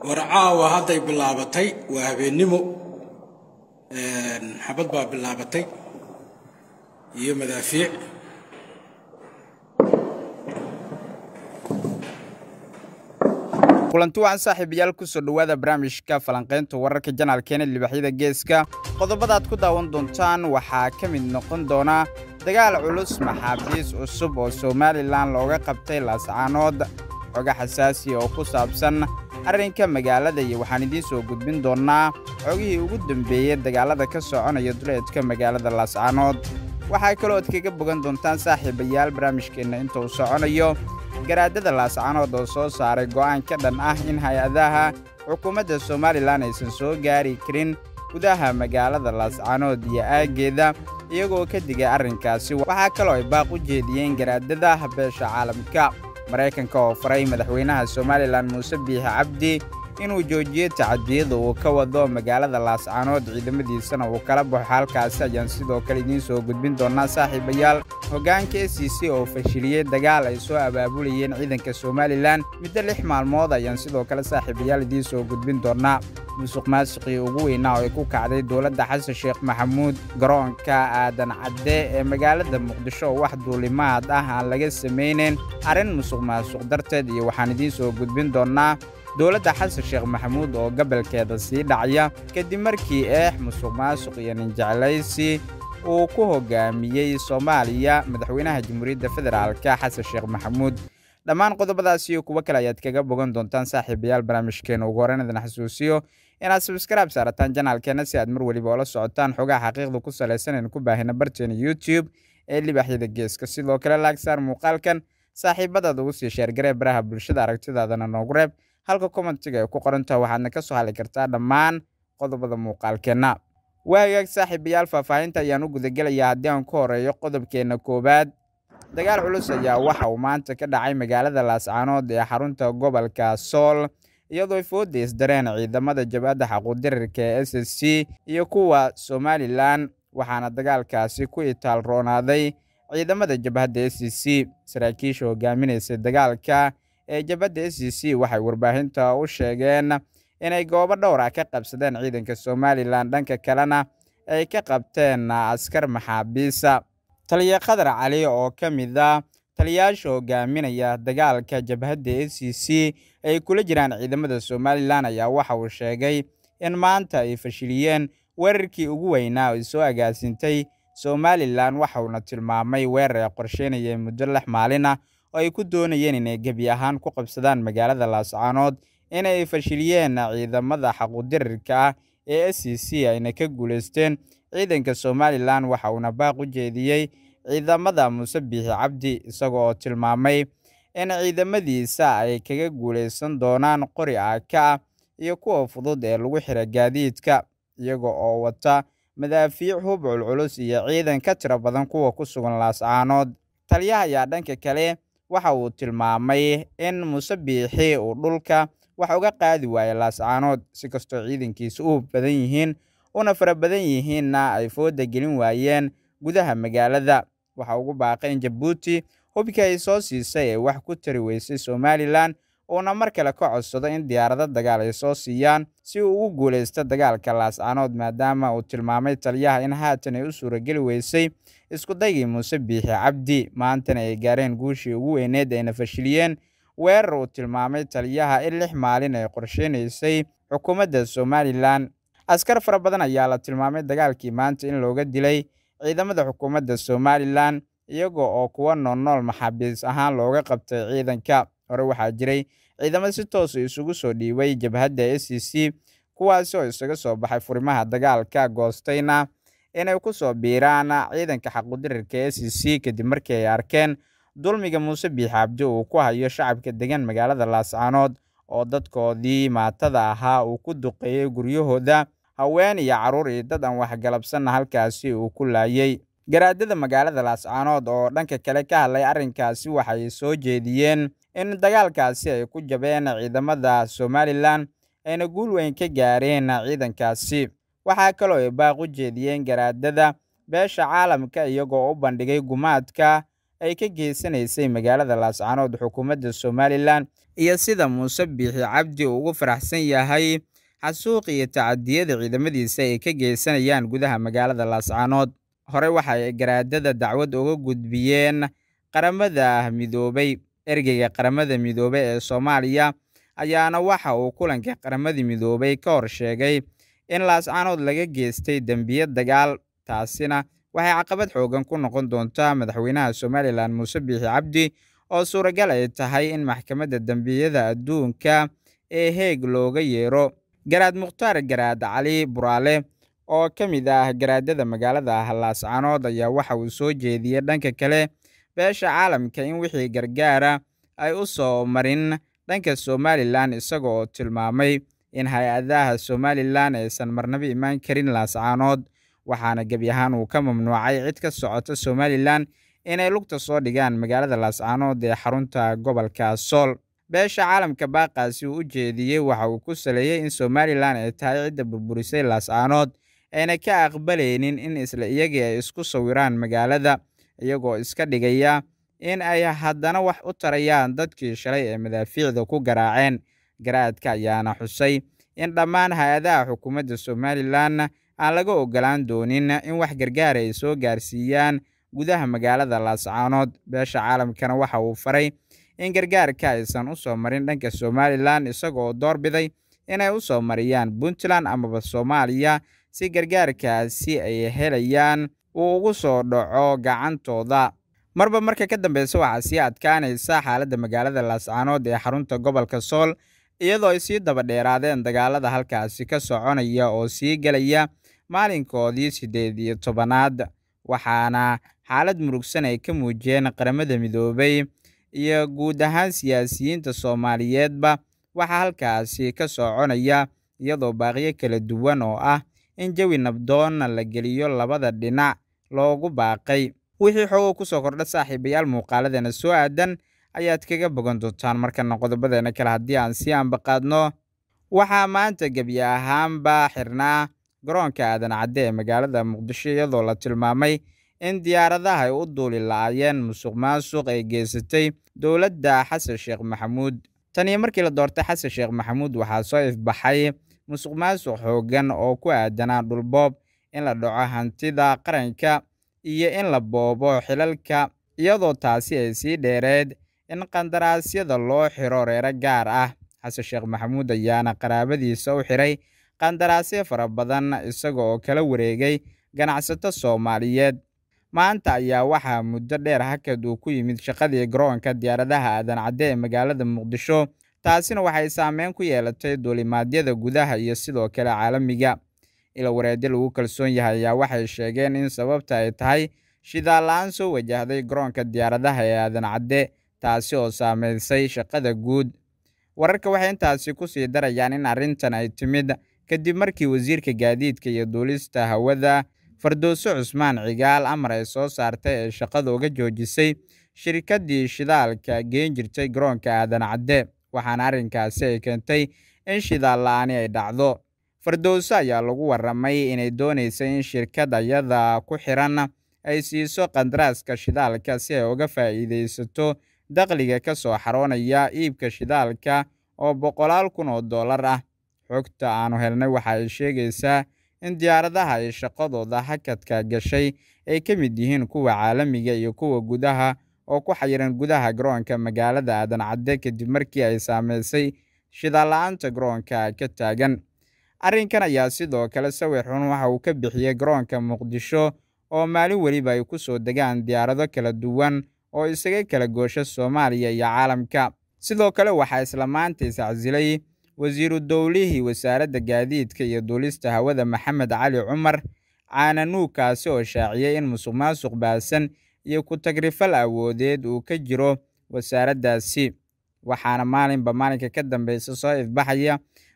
warcaawa hadday bilaabatay waa habeennimo xabad baa bilaabatay iyo madaafiic kulanti wacan saaxiibayaal ku soo dhawaada barnaamijka falanqaynta wararka janaalkeena libaaxyada geeska qodobadaad ku daawan doontaan waxaa ka mid noqon doonaa dagaal culus maxaabiis cusub oo somalilan looga qabtay laascaanood xoga xasaasi oo ku saabsan arrinka magaalada iyo waxaan idiin soo gudbin doonnaa xogihii ugu dambeeyey dagaalada ka soconaya duleedka magaalada laascaanood waxaa kaloo ad kaga bogan doontaan saaxiibayaal barnaamijkeenna inta uu soconayo garaadada laascaanood oo soo saaray go'aan ka dhan ah in hay-adaha xukuumadda somalilan aysan soo gaari karin gudaha magaalada laascaanood iyo aaggeeda iyagoo ka digay arrinkaasi waxaa kaloo ay baaq u jeediyeen garaadada beesha caalamka maraykanka oo faray madaxweynaha somalilan muuse biixi cabdi inuu joojiyo tacadiyada uu ka wado magaalada laascaanood ciidamadiisana uu kala baxo halkaasi ayaan sidoo kale idiin soo gudbin doonaa saaxiibayaal hoggaanka s c c oo fashiliyey dagaal ay soo abaabulayeen ciidanka somalilan muddo lix maalmood ayaan sidoo kale saaxiibayaal idiin soo gudbin doonnaa musuq maasiqii ugu weynaa oo ay ku kacday dowladda xasan sheekh maxamuud garoonka aadan cadde ee magaalada muqdisho oo wax duulimaad ah aan laga samaynayn arrin musuq maasuq darteed iyo waxaan idiin soo gudbin doonnaa dowladda xasan sheekh maxamuud oo gobolkeeda sii dhacya kadib markii eex musuq maasuq iyo ninjeclaysi uu ku hogaamiyey soomaaliya madaxweynaha jamhuuriyadda federaalka xasan sheekh maxamuud dhammaan qodobadaasi iyo kuwo kale ayaad kaga bogan doontaan saaxiibayaal barnaamijkeena ugu horeen idin xasuusiyo inaad subskrib saarataan janaalkeenna si aad mar weliba ula socotaan xogaa xaqiiqda ku salaysan in ku baahina barteena youtube ee libaaxyada geeska sidoo kale laagsaar muuqaalkan saaxiibadaad ugu sii sheergaree baraha bulshada aragtidaadana noogu reeb halka komantiga ay ku qoran waxaadna ka soo hali kartaa dhammaan qodobada muuqaalkeenna waa hagaag saaxiibayaal faahfaahinta ayaan u gudagelayaa haddii aan ku horeeyo qodobkeenna koowaad dagaal culus ayaa waxa uu maanta ka dhacay magaalada laascaanood ee xarunta gobolka sool iyadoo fooday isdareen ciidamada jabadda xaquudirirka ee s s c iyo kuwa somalilan waxaana dagaalkaasi ku itaal roonaaday ciidamada jabhadda s s c saraakiisha hogaaminaysa dagaalka ee jabhadda s e c waxay warbaahinta u sheegeen inay goobo dhowr ah ka qabsadeen ciidanka somalilan dhanka kalena ay ka qabteen askar maxaabiisa taliya khadar cali oo ka mid a ah taliyaasha hogaaminaya dagaalka jabhadda s e c ay kula jiraan ciidamada somalilan ayaa waxa uu sheegay in maanta ay fashiliyeen weerarkii ugu weynaa ay soo agaasintay somalilan waxa uuna tilmaamay weerar ay qorsheynayeen muddo lix maalin ah oo ay ku doonayeen inay gebi ahaan ku qabsadaan magaalada laascaanood inay fashiliyeen ciidamada xaquudirirka ah ee s c e c ayna ka guulaysteen ciidanka somalilan waxa uuna baaq u jeediyey ciidamada muuse biixi cabdi isaga oo tilmaamay in ciidamadiisa ay kaga guulaysan doonaan qori aaka ah iyo kuwa fudud ee lagu xira gaadiidka iyaga oo wata madaafiic hub culculus iyo ciidan ka tiro badan kuwa ku sugan laascaanood taliyaha ayaa dhanka kale waxa uu tilmaamay in musebiixi uu dhulka wax uga qaadi waayo laascaanood si kastoo ciidankiisa u badan yihiin una fara badan yihiinna ay foodda gelin waayeen gudaha magaalada waxa ugu baaqay in jabuuti hubkii ay soo siisay ee wax ku tari weysay somalilan uuna mar kale ka codsado in diyaarada dagaal ay soo siiyaan si uu ugu guulaysto dagaalka laascanood maadaama uu tilmaamay taliyaha in haatan ay u suurageli weysay iskudaygii muuse biixi cabdi maantana ay gaareen guushii ugu weyneed ayna fashiliyeen weerar uu tilmaamay taliyaha in lix maalin ay qorsheynaysay xukuumadda somalilan askar fara badan ayaa la tilmaamay dagaalkii maanta in looga dilay ciidamada xukuumadda somalilan iyagoo oo kuwa noolnool maxaabiis ahaan looga qabtay ciidanka hore waxaa jiray ciidamada si toosa isugu soo dhiibay jabhadda a c c kuwaasi oo isaga soo baxay furimaha dagaalka goostayna inay ku soo biiraan ciidanka xaqudirirka s c c kadib markii ay arkeen dulmiga muuse biixaabdi uu ku hayo shacabka degan magaalada laascaanood oo dadkoodii maatada ahaa uu ku duqeeyey guryahooda haween iyo caruur iyo dad aan waxgalabsanna halkaasi uu ku laayey garaadada magaalada laascaanood oo dhanka kale ka hadlay arrinkaasi waxay soo jeediyeen in dagaalkaasi ay ku jabeen ciidamada somalilan ayna guul weyn ka gaareen ciidankaasi waxaa kaloo ay baaq u jeediyeen garaadada beesha caalamka iyagoo u bandhigay gumaadka ay ka geysanaysay magaalada laascanood xukuumadda somalilan iyo sida muuse biixi cabdi uu ugu faraxsan yahay xasuuq iyo tacadiyada ciidamadiisa ay ka geysanayaan gudaha magaalada laascanood horey waxa ay garaadada dacwad uga gudbiyeen qaramada midoobay ergeyga qaramada midoobay ee soomaaliya ayaana waxa uu kulankii qaramada midoobay ka hor sheegay in laascaanood laga geystay dembiyo dagaal taasina waxay caqabad xoogan ku noqon doontaa madaxweynaha somalilan muuse biixi cabdi oo suuragal ay tahay in maxkamadda dembiyada adduunka ee heeg looga yeero garaad mukhtaar garaad cali buraale oo ka mid ah garaadada magaalada ah laascaanood ayaa waxa uu soo jeediyey dhanka kale beesha caalamka in wixii gargaara ay u soo marin dhanka somalilan isaga oo tilmaamay in hay-adaha somalilan aysan marnaba imaan karin laascaanood waxaana gebi ahaan uu ka mamnuucay cid ka socota somalilan inay lugta soo dhigaan magaalada laascaanood ee xarunta gobolka sool beesha caalamka baaqaasi uu u jeediyey waxa uu ku saleeyey in somalilan ay tahay cidda burburisay laascaanood ayna ka aqbalaynin in isla iyagii ay isku sawiraan magaalada iyagoo iska dhigaya in ay haddana wax u tarayaan dadkii shalay ee madaafiicda ku garaaceen garaadka ayaana xusay in dhammaan hay-adaha xukuumadda somalilan aan laga ogolaan doonin in wax gargaara ay soo gaarsiiyaan gudaha magaalada laascaanood beesha caalamkana waxa uu faray in gargaarka aysan u soo marin dhanka somalilan isagoo door biday inay u soo mariyaan puntland amaba soomaaliya si gargaarkaasi ay helayaan uu ugu soo dhaco gacantooda marba marka ka dambeysa waxaa sii adkaanaysa xaaladda magaalada laascaanood ee xarunta gobolka sool iyadoo ay sii daba dheeraadeen dagaalada halkaasi ka soconaya oo sii gelaya maalinkoodii siddeed iyo tobanaad waxaana xaalad murugsan ay ka muujiyeen qaramada midoobay iyo guud ahaan siyaasiyiinta soomaaliyeedba waxaa halkaasi ka soconaya iyadoo baaqyo kala duwan oo ah in jawi nabdoonna la geliyo labada dhinac loogu baaqay wixii ku soo kordha saaxiibayaal muuqaaladeena soo aadan ayaad kaga bogan doontaan markana qodobadeena kale haddii aan sii ambaqaadno waxaa maanta gebiye ahaanba xirnaa garoonka aadan cadde ee magaalada muqdisho iyadoo la tilmaamay in diyaaradaha ay u duuli la-aayeen musuq maasuq ay geysatay dowladda xasan sheekh maxamuud tan iyo markii la doortay xasan sheekh maxamuud waxaa soo ifbaxay musuq maasuq xooggan oo ku aadanaa dhulboob in la dhaco hantida qaranka iyo in la boobo xilalka iyadoo taasi ay sii dheereed in qandaraasyada loo xiro reero gaar ah xasan sheekh maxamuud ayaana qaraabadiisa u xidhay qandaraasyo fara badan isaga oo kala wareegay ganacsato soomaaliyeed maanta ayaa waxaa muddo dheer hakad uu ku yimid shaqadii garoonka diyaaradaha aadan cadde ee magaalada muqdisho taasina waxay saameyn ku yeelatay duulimaadyada gudaha iyo sidoo kale caalamiga ila wareedyo lagu kalsoon yahay ayaa waxay sheegeen in sababta ay tahay shidaal aan soo wajahday garoonka diyaaradaha ee aadan cadde taasi oo saamaysay shaqada guud wararka waxay intaasi ku sii darayaan in arrintan ay timid kadib markii wasiirka gaadiidka iyo duulista hawada fardooso cusmaan cigaal amar ay soo saartay ee shaqada uga joojisay shirkaddii shidaalka geen jirtay garoonka aadan cadde waxaana arrinkaasi ay keentay in shidaal la'aani ay dhacdo fardowso ayaa lagu warramay inay doonaysa in shirkad ayada ku xiran ay siiso qandaraaska shidaalka si ay uga faa'iidaysato dakhliga ka soo xaroonaya iibka shidaalka oo boqolaal kun oo dollar ah xogta aannu helnay waxa ay sheegaysaa in diyaaradaha ay shaqadooda hakadka gashay ay ka mid yihiin kuwa caalamiga iyo kuwa gudaha oo ku xayiran gudaha garoonka magaalada aadan cadde kadib markii ay saameysay shidaalla-aanta garoonka ka taagan arrinkan ayaa sidoo kale sawir xun waxa uu ka bixiyey garoonka muqdisho oo maalin weliba ay ku soo degaan diyaarado kala duwan oo isaga kala goosha soomaaliya iyo caalamka sidoo kale waxaa isla maanta isacsilay wasiiru dowlihii wasaaradda gaadiidka iyo duulista hawada maxamed cali cumar caananuugkaasi oo shaaciyey in musuqmaasuq maasuq baahsan iyo ku tagrifal awoodeed uu ka jiro wasaaraddaasi waxaana maalinba maalinka ka dambeysa soo ifbaxaya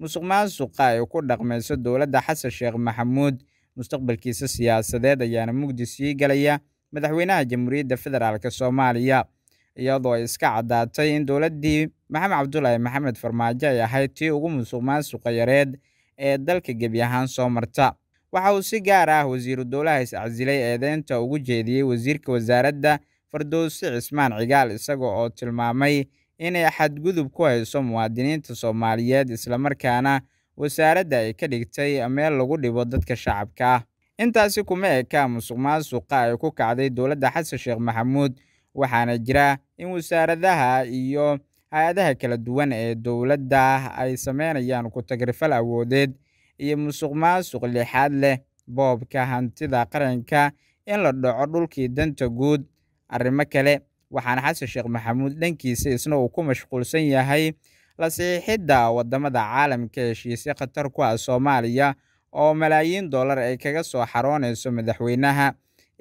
musuq maasuqa ay ku dhaqmayso dowladda xasan sheekh maxamuud mustaqbalkiisa siyaasadeed ayaana mugdi sii galaya madaxweynaha jamhuuriyadda federaalk soomaaliya iyadoo iska caddaatay in dowladdii maxamed cabdulaahi maxamed farmaajo ay ahayd tii ugu musuq yareed ee dalka gebi ahaan soo marta waxa uu si gaar ah wasiiru dowlaha is-acsilay eedeynta ugu jeediyey wasiirka wasaaradda fardowsi cismaan cigaal isaga oo tilmaamay inay xadgudub ku hayso muwaadiniinta soomaaliyeed islamarkaana wasaaradda ay ka dhigtay meel lagu dhibo dadka shacabka ah. intaasi kuma eka musuq ay ku kacday dowladda xasan sheekh maxamuud waxaana jira in wasaaradaha iyo hay-adaha kala duwan ee dowladda ay sameynayaan ku tagrifal awoodeed iyo musuq maasuq lixaad leh boobka hantida qaranka in la dhaco dhulkii danta guud arrimo kale waxaana xasan sheekh maxamuud dhankiisa isna uu ku mashquulsan yahay la siixidda waddamada caalamka heshiisay khatar ku ah soomaaliya oo malaayiin dollar ay kaga soo xaroonayso madaxweynaha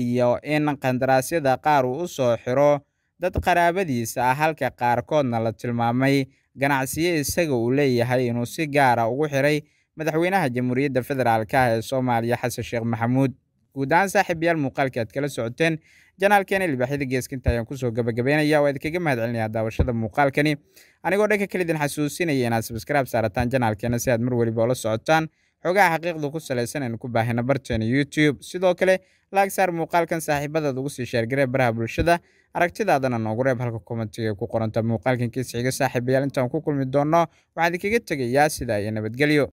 iyo in qandaraasyada qaar uu u soo xiro dad qaraabadiisa ah halka qaarkoodna la tilmaamay ganacsiyo isaga uu leeyahay inuu si gaara ah ugu xiray madaxweynaha jamhuuriyadda federaalka ah ee soomaaliya xasan sheekh maxamuud guud ahaan saaxiib yaal muuqaalka aad kala socoteen janaalkeena libaaxyada geeskinta ayaan kusoo gabagabeynaya oo aad mahadcelinaya daawashada muuqaalkani anigoo dhanka kale idin xasuusinaya inaad sabskrayb saarataan janaalkeena si aad mar weliba oola socotaan xogaha xaqiiqda ku salaysan aynu ku baahina barteena youtube sidoo kale laag saar muuqaalkan saaxiibadaad ugu sii sheergaree baraha bulshada aragtidaadana noogu reeb halka kommentiga ku qoranta muuqaalkan kiis saaxiibayaal intaan ku kulmi doonno waxaan idinkaga tegayaa sida iyo nabadgelyo